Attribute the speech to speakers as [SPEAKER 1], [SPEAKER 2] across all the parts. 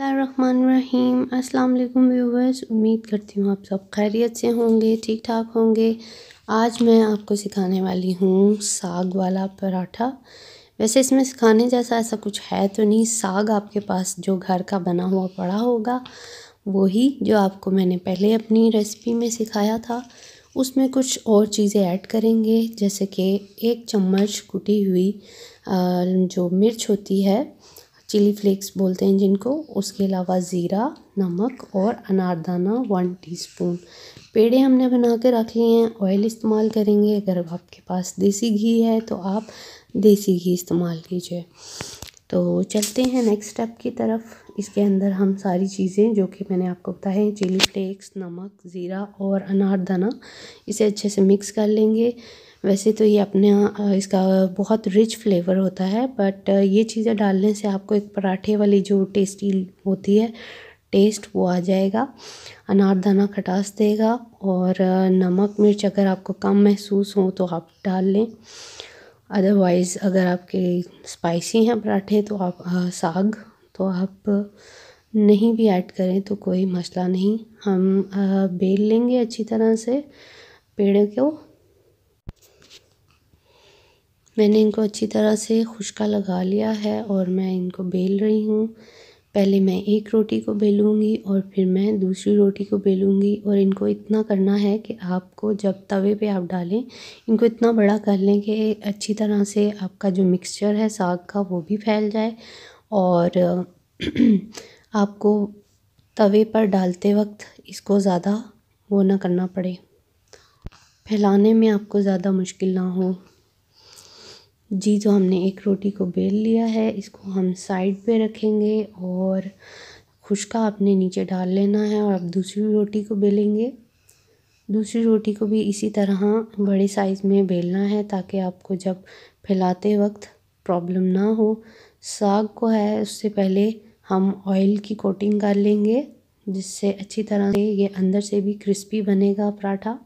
[SPEAKER 1] रहीम अस्सलाम वालेकुम व्यूवर्स उम्मीद करती हूँ आप सब खैरियत से होंगे ठीक ठाक होंगे आज मैं आपको सिखाने वाली हूँ साग वाला पराठा वैसे इसमें सिखाने जैसा ऐसा कुछ है तो नहीं साग आपके पास जो घर का बना हुआ पड़ा होगा वही जो आपको मैंने पहले अपनी रेसिपी में सिखाया था उसमें कुछ और चीज़ें ऐड करेंगे जैसे कि एक चम्मच कुटी हुई जो मिर्च होती है चिली फ्लेक्स बोलते हैं जिनको उसके अलावा ज़ीरा नमक और अनारदाना वन टीस्पून पेड़े हमने बना के रख लिए हैं ऑयल इस्तेमाल करेंगे अगर आपके पास देसी घी है तो आप देसी घी इस्तेमाल कीजिए तो चलते हैं नेक्स्ट स्टेप की तरफ इसके अंदर हम सारी चीज़ें जो कि मैंने आपको बताया चिली फ्लेक्स नमक ज़ीरा और अनारदाना इसे अच्छे से मिक्स कर लेंगे वैसे तो ये अपने इसका बहुत रिच फ्लेवर होता है बट ये चीज़ें डालने से आपको एक पराठे वाली जो टेस्टी होती है टेस्ट वो आ जाएगा अनारदाना खटास देगा और नमक मिर्च अगर आपको कम महसूस हो तो आप डाल लें अदरवाइज़ अगर आपके स्पाइसी हैं पराठे तो आप आ, साग तो आप नहीं भी ऐड करें तो कोई मसला नहीं हम आ, बेल लेंगे अच्छी तरह से पेड़ को मैंने इनको अच्छी तरह से खुशका लगा लिया है और मैं इनको बेल रही हूँ पहले मैं एक रोटी को बेलूँगी और फिर मैं दूसरी रोटी को बेलूँगी और इनको इतना करना है कि आपको जब तवे पे आप डालें इनको इतना बड़ा कर लें कि अच्छी तरह से आपका जो मिक्सचर है साग का वो भी फैल जाए और आपको तवे पर डालते वक्त इसको ज़्यादा वो ना करना पड़े फैलाने में आपको ज़्यादा मुश्किल ना हो जी तो हमने एक रोटी को बेल लिया है इसको हम साइड पे रखेंगे और खुशका आपने नीचे डाल लेना है और आप दूसरी रोटी को बेलेंगे दूसरी रोटी को भी इसी तरह बड़े साइज़ में बेलना है ताकि आपको जब फैलाते वक्त प्रॉब्लम ना हो साग को है उससे पहले हम ऑयल की कोटिंग कर लेंगे जिससे अच्छी तरह से ये अंदर से भी क्रिस्पी बनेगा पराठा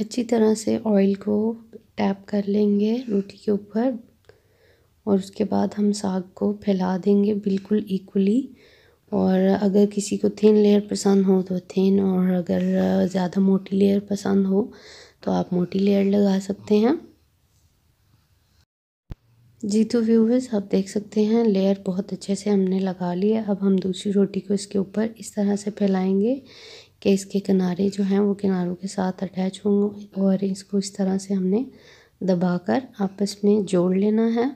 [SPEAKER 1] अच्छी तरह से ऑइल को टैप कर लेंगे रोटी के ऊपर और उसके बाद हम साग को फैला देंगे बिल्कुल इक्वली और अगर किसी को थिन लेयर पसंद हो तो थिन और अगर ज़्यादा मोटी लेयर पसंद हो तो आप मोटी लेयर लगा सकते हैं जी तो व्यूवर्स आप देख सकते हैं लेयर बहुत अच्छे से हमने लगा लिया अब हम दूसरी रोटी को इसके ऊपर इस तरह से फैलाएंगे कि इसके किनारे जो हैं वो किनारों के साथ अटैच होंगे और इसको इस तरह से हमने दबाकर आपस में जोड़ लेना है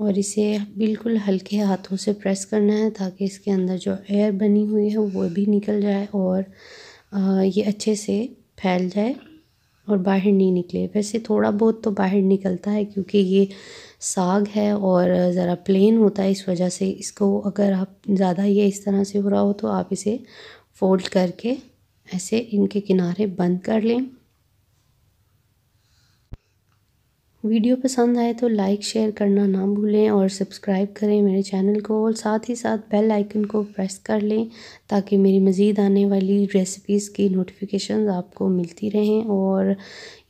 [SPEAKER 1] और इसे बिल्कुल हल्के हाथों से प्रेस करना है ताकि इसके अंदर जो एयर बनी हुई है वो भी निकल जाए और ये अच्छे से फैल जाए और बाहर नहीं निकले वैसे थोड़ा बहुत तो बाहर निकलता है क्योंकि ये साग है और ज़रा प्लेन होता है इस वजह से इसको अगर आप ज़्यादा ये इस तरह से हो रहा हो तो आप इसे फोल्ड करके ऐसे इनके किनारे बंद कर लें वीडियो पसंद आए तो लाइक शेयर करना ना भूलें और सब्सक्राइब करें मेरे चैनल को और साथ ही साथ बेल आइकन को प्रेस कर लें ताकि मेरी मज़ीद आने वाली रेसिपीज़ की नोटिफिकेशन आपको मिलती रहें और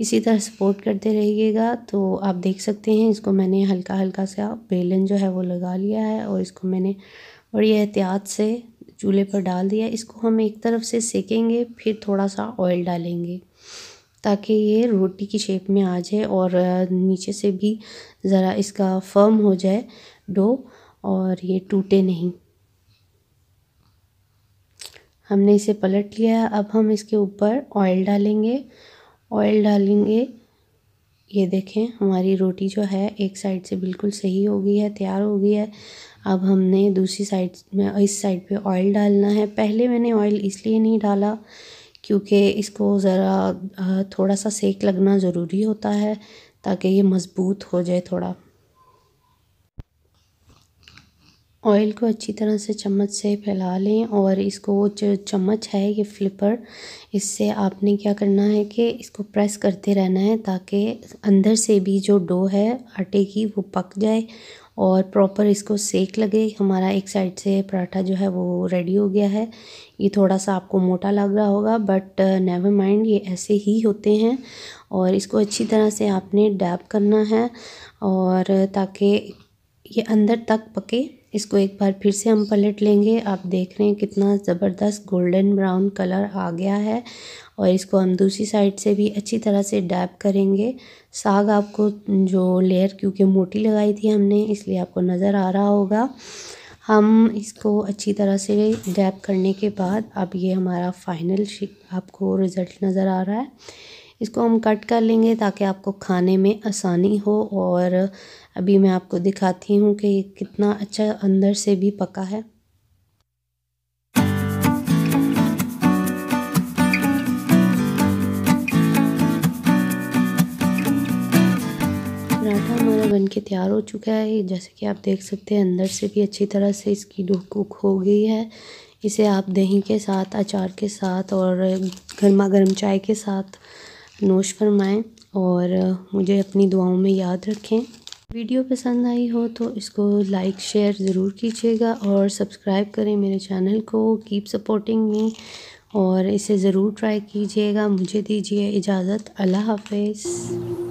[SPEAKER 1] इसी तरह सपोर्ट करते रहिएगा तो आप देख सकते हैं इसको मैंने हल्का हल्का सा बेलन जो है वो लगा लिया है और इसको मैंने बड़ी एहतियात से चूल्हे पर डाल दिया इसको हम एक तरफ से सेकेंगे फिर थोड़ा सा ऑयल डालेंगे ताकि ये रोटी की शेप में आ जाए और नीचे से भी ज़रा इसका फर्म हो जाए डो और ये टूटे नहीं हमने इसे पलट लिया है अब हम इसके ऊपर ऑयल डालेंगे ऑयल डालेंगे ये देखें हमारी रोटी जो है एक साइड से बिल्कुल सही हो गई है तैयार हो गई है अब हमने दूसरी साइड में इस साइड पे ऑयल डालना है पहले मैंने ऑयल इसलिए नहीं डाला क्योंकि इसको ज़रा थोड़ा सा सेक लगना ज़रूरी होता है ताकि ये मज़बूत हो जाए थोड़ा ऑयल को अच्छी तरह से चम्मच से फैला लें और इसको जो चम्मच है ये फ्लिपर इससे आपने क्या करना है कि इसको प्रेस करते रहना है ताकि अंदर से भी जो डो है आटे की वो पक जाए और प्रॉपर इसको सेक लगे हमारा एक साइड से पराठा जो है वो रेडी हो गया है ये थोड़ा सा आपको मोटा लग रहा होगा बट नेवर माइंड ये ऐसे ही होते हैं और इसको अच्छी तरह से आपने डैप करना है और ताकि ये अंदर तक पके इसको एक बार फिर से हम पलट लेंगे आप देख रहे हैं कितना ज़बरदस्त गोल्डन ब्राउन कलर आ गया है और इसको हम दूसरी साइड से भी अच्छी तरह से डैप करेंगे साग आपको जो लेयर क्योंकि मोटी लगाई थी हमने इसलिए आपको नज़र आ रहा होगा हम इसको अच्छी तरह से डैप करने के बाद अब ये हमारा फाइनल आपको रिज़ल्ट नज़र आ रहा है इसको हम कट कर लेंगे ताकि आपको खाने में आसानी हो और अभी मैं आपको दिखाती हूँ कि कितना अच्छा अंदर से भी पका है पराठा हमारा बनके तैयार हो चुका है जैसे कि आप देख सकते हैं अंदर से भी अच्छी तरह से इसकी डो कुक हो गई है इसे आप दही के साथ अचार के साथ और गर्मा गर्म चाय के साथ नोश फरमाएं और मुझे अपनी दुआओं में याद रखें वीडियो पसंद आई हो तो इसको लाइक शेयर ज़रूर कीजिएगा और सब्सक्राइब करें मेरे चैनल को कीप सपोर्टिंग मी और इसे ज़रूर ट्राई कीजिएगा मुझे दीजिए इजाज़त अल्लाह हाफिज़